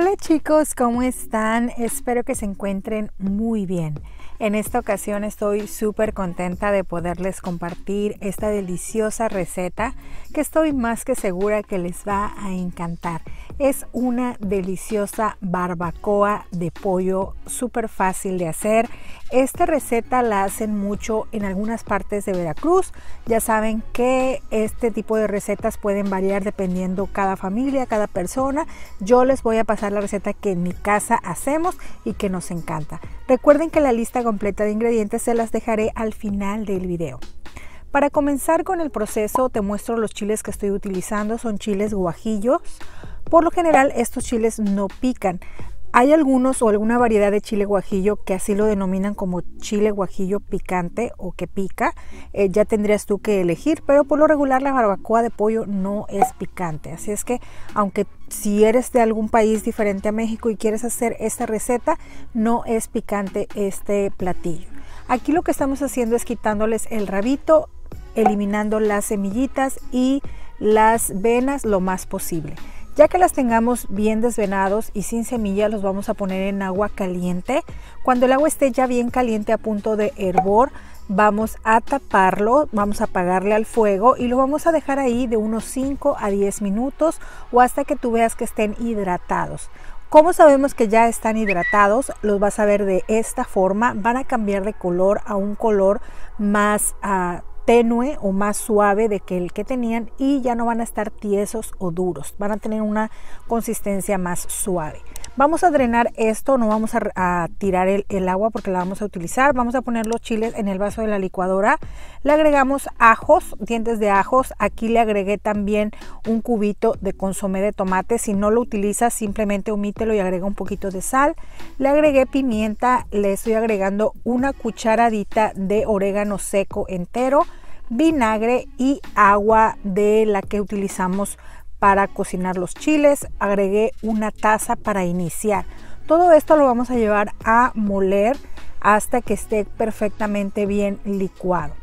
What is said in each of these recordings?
Hola chicos, ¿cómo están? Espero que se encuentren muy bien. En esta ocasión estoy súper contenta de poderles compartir esta deliciosa receta que estoy más que segura que les va a encantar. Es una deliciosa barbacoa de pollo súper fácil de hacer. Esta receta la hacen mucho en algunas partes de Veracruz. Ya saben que este tipo de recetas pueden variar dependiendo cada familia, cada persona. Yo les voy a pasar la receta que en mi casa hacemos y que nos encanta. Recuerden que la lista completa de ingredientes se las dejaré al final del video. Para comenzar con el proceso te muestro los chiles que estoy utilizando, son chiles guajillos. Por lo general estos chiles no pican, hay algunos o alguna variedad de chile guajillo que así lo denominan como chile guajillo picante o que pica. Eh, ya tendrías tú que elegir, pero por lo regular la barbacoa de pollo no es picante. Así es que aunque si eres de algún país diferente a México y quieres hacer esta receta, no es picante este platillo. Aquí lo que estamos haciendo es quitándoles el rabito, eliminando las semillitas y las venas lo más posible. Ya que las tengamos bien desvenados y sin semilla, los vamos a poner en agua caliente. Cuando el agua esté ya bien caliente a punto de hervor, vamos a taparlo, vamos a apagarle al fuego y lo vamos a dejar ahí de unos 5 a 10 minutos o hasta que tú veas que estén hidratados. ¿Cómo sabemos que ya están hidratados? Los vas a ver de esta forma. Van a cambiar de color a un color más ah, tenue o más suave de que el que tenían y ya no van a estar tiesos o duros, van a tener una consistencia más suave. Vamos a drenar esto, no vamos a, tirar el, el, agua porque la vamos a utilizar. Vamos a poner los chiles en el vaso de la licuadora. Le agregamos ajos, dientes de ajos. Aquí le agregué también un cubito de consomé de tomate. Si no lo utilizas, simplemente omítelo y agrega un poquito de sal. Le agregué pimienta, le estoy agregando una cucharadita de orégano seco entero vinagre y agua de la que utilizamos para cocinar los chiles. Agregué una taza para iniciar. Todo esto lo vamos a llevar a moler hasta que esté perfectamente bien licuado.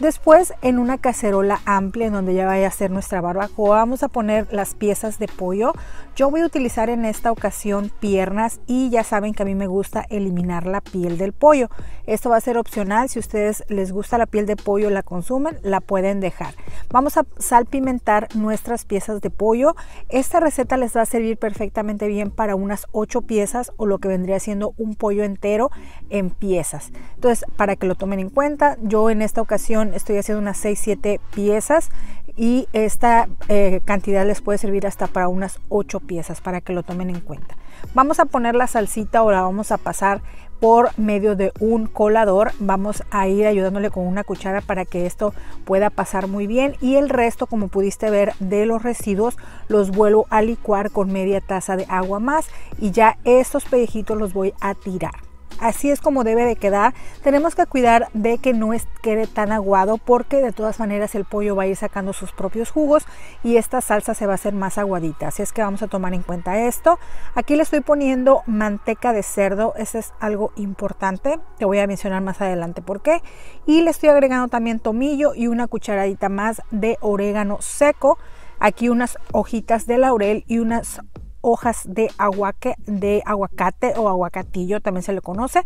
Después en una cacerola amplia en donde ya vaya a hacer nuestra barbacoa vamos a poner las piezas de pollo. Yo voy a utilizar en esta ocasión piernas y ya saben que a mí me gusta eliminar la piel del pollo. Esto va a ser opcional, si ustedes les gusta la piel de pollo la consumen, la pueden dejar. Vamos a salpimentar nuestras piezas de pollo. Esta receta les va a servir perfectamente bien para unas 8 piezas o lo que vendría siendo un pollo entero en piezas. Entonces para que lo tomen en cuenta, yo en esta ocasión estoy haciendo unas 6, 7 piezas y esta eh, cantidad les puede servir hasta para unas 8 piezas para que lo tomen en cuenta. Vamos a poner la salsita o la vamos a pasar por medio de un colador. Vamos a ir ayudándole con una cuchara para que esto pueda pasar muy bien. Y el resto, como pudiste ver, de los residuos los vuelvo a licuar con media taza de agua más. Y ya estos pellejitos los voy a tirar. Así es como debe de quedar. Tenemos que cuidar de que no quede tan aguado porque de todas maneras el pollo va a ir sacando sus propios jugos y esta salsa se va a hacer más aguadita. Así es que vamos a tomar en cuenta esto. Aquí le estoy poniendo manteca de cerdo. Eso es algo importante. Te voy a mencionar más adelante por qué. Y le estoy agregando también tomillo y una cucharadita más de orégano seco. Aquí unas hojitas de laurel y unas hojas de, aguaque, de aguacate o aguacatillo, también se le conoce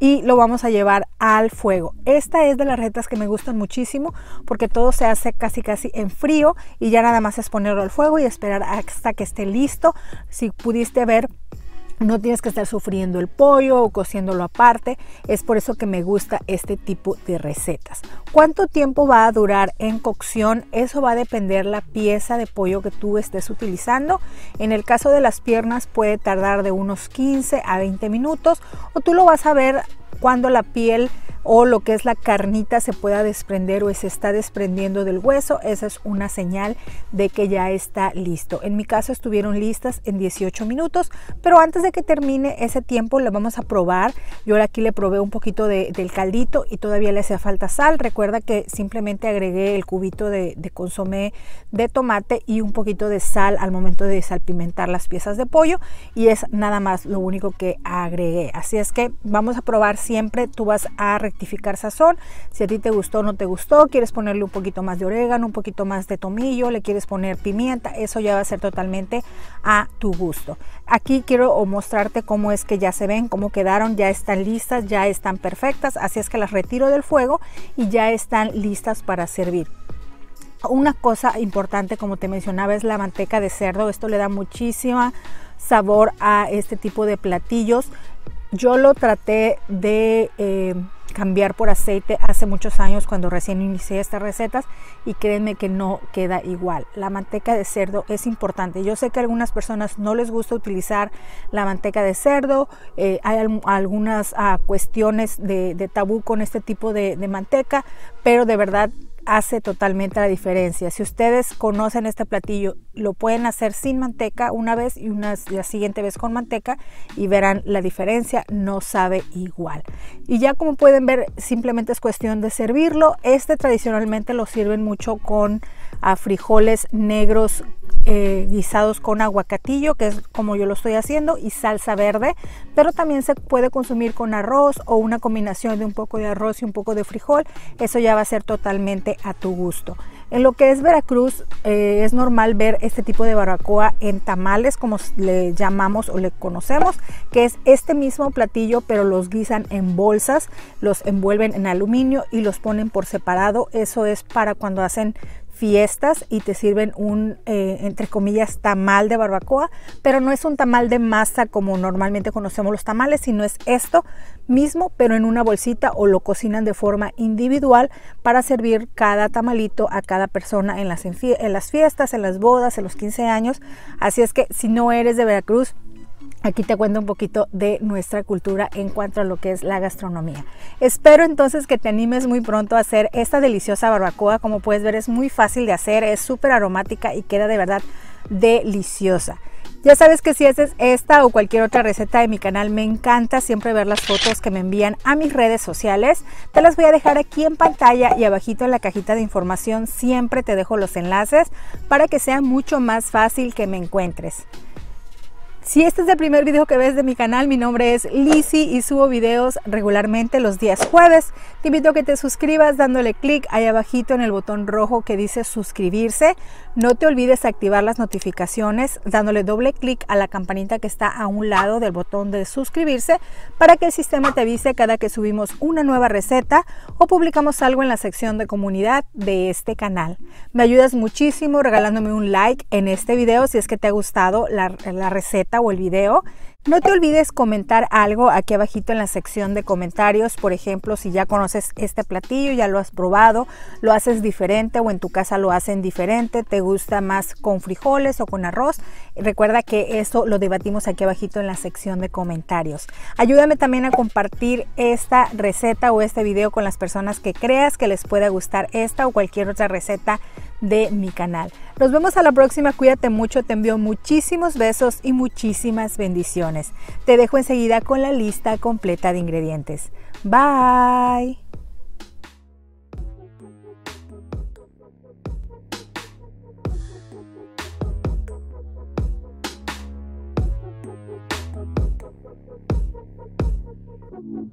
y lo vamos a llevar al fuego. Esta es de las retas que me gustan muchísimo porque todo se hace casi casi en frío y ya nada más es ponerlo al fuego y esperar hasta que esté listo. Si pudiste ver no tienes que estar sufriendo el pollo o cociéndolo aparte. Es por eso que me gusta este tipo de recetas. ¿Cuánto tiempo va a durar en cocción? Eso va a depender la pieza de pollo que tú estés utilizando. En el caso de las piernas puede tardar de unos 15 a 20 minutos o tú lo vas a ver cuando la piel o lo que es la carnita se pueda desprender o se está desprendiendo del hueso, esa es una señal de que ya está listo. En mi caso estuvieron listas en 18 minutos, pero antes de que termine ese tiempo la vamos a probar. Yo aquí le probé un poquito de, del caldito y todavía le hacía falta sal. Recuerda que simplemente agregué el cubito de, consomé de tomate y un poquito de sal al momento de salpimentar las piezas de pollo y es nada más lo único que agregué. Así es que vamos a probar siempre, tú vas a sazón. Si a ti te gustó o no te gustó, quieres ponerle un poquito más de orégano, un poquito más de tomillo, le quieres poner pimienta, eso ya va a ser totalmente a tu gusto. Aquí quiero mostrarte cómo es que ya se ven, cómo quedaron, ya están listas, ya están perfectas, así es que las retiro del fuego y ya están listas para servir. Una cosa importante, como te mencionaba, es la manteca de cerdo. Esto le da muchísimo sabor a este tipo de platillos. Yo lo traté de eh, cambiar por aceite hace muchos años cuando recién inicié estas recetas y créanme que no queda igual. La manteca de cerdo es importante. Yo sé que a algunas personas no les gusta utilizar la manteca de cerdo, eh, hay algunas ah, cuestiones de, tabú con este tipo de manteca, pero de verdad hace totalmente la diferencia. Si ustedes conocen este platillo, lo pueden hacer sin manteca una vez y una, la siguiente vez con manteca y verán la diferencia, no sabe igual. Y ya como pueden ver, simplemente es cuestión de servirlo. Este tradicionalmente lo sirven mucho con ah, frijoles negros eh, guisados con aguacatillo, que es como yo lo estoy haciendo, y salsa verde, pero también se puede consumir con arroz o una combinación de un poco de arroz y un poco de frijol, eso ya va a ser totalmente a tu gusto. En lo que es Veracruz, eh, es normal ver este tipo de barbacoa en tamales, como le llamamos o le conocemos, que es este mismo platillo, pero los guisan en bolsas, los envuelven en aluminio y los ponen por separado. Eso es para cuando hacen fiestas y te sirven un, eh, entre comillas, tamal de barbacoa, pero no es un tamal de masa como normalmente conocemos los tamales, sino es esto mismo, pero en una bolsita o lo cocinan de forma individual para servir cada tamalito a cada persona en las, en las fiestas, en las bodas, en los 15 años. Así es que si no eres de Veracruz, Aquí te cuento un poquito de nuestra cultura en cuanto a lo que es la gastronomía. Espero entonces que te animes muy pronto a hacer esta deliciosa barbacoa. Como puedes ver es muy fácil de hacer, es súper aromática y queda de verdad deliciosa. Ya sabes que si haces esta o cualquier otra receta de mi canal, me encanta siempre ver las fotos que me envían a mis redes sociales. Te las voy a dejar aquí en pantalla y abajito en la cajita de información siempre te dejo los enlaces para que sea mucho más fácil que me encuentres. Si este es el primer video que ves de mi canal, mi nombre es Lisi y subo videos regularmente los días jueves. Te invito a que te suscribas dándole clic ahí abajito en el botón rojo que dice suscribirse. No te olvides activar las notificaciones dándole doble clic a la campanita que está a un lado del botón de suscribirse para que el sistema te avise cada que subimos una nueva receta o publicamos algo en la sección de comunidad de este canal. Me ayudas muchísimo regalándome un like en este video si es que te ha gustado la, receta o el video no te olvides comentar algo aquí abajito en la sección de comentarios, por ejemplo, si ya conoces este platillo, ya lo has probado, lo haces diferente o en tu casa lo hacen diferente, te gusta más con frijoles o con arroz, Recuerda que esto lo debatimos aquí abajito en la sección de comentarios. Ayúdame también a compartir esta receta o este video con las personas que creas que les pueda gustar esta o cualquier otra receta de mi canal. Nos vemos a la próxima, cuídate mucho, te envío muchísimos besos y muchísimas bendiciones. Te dejo enseguida con la lista completa de ingredientes. Bye.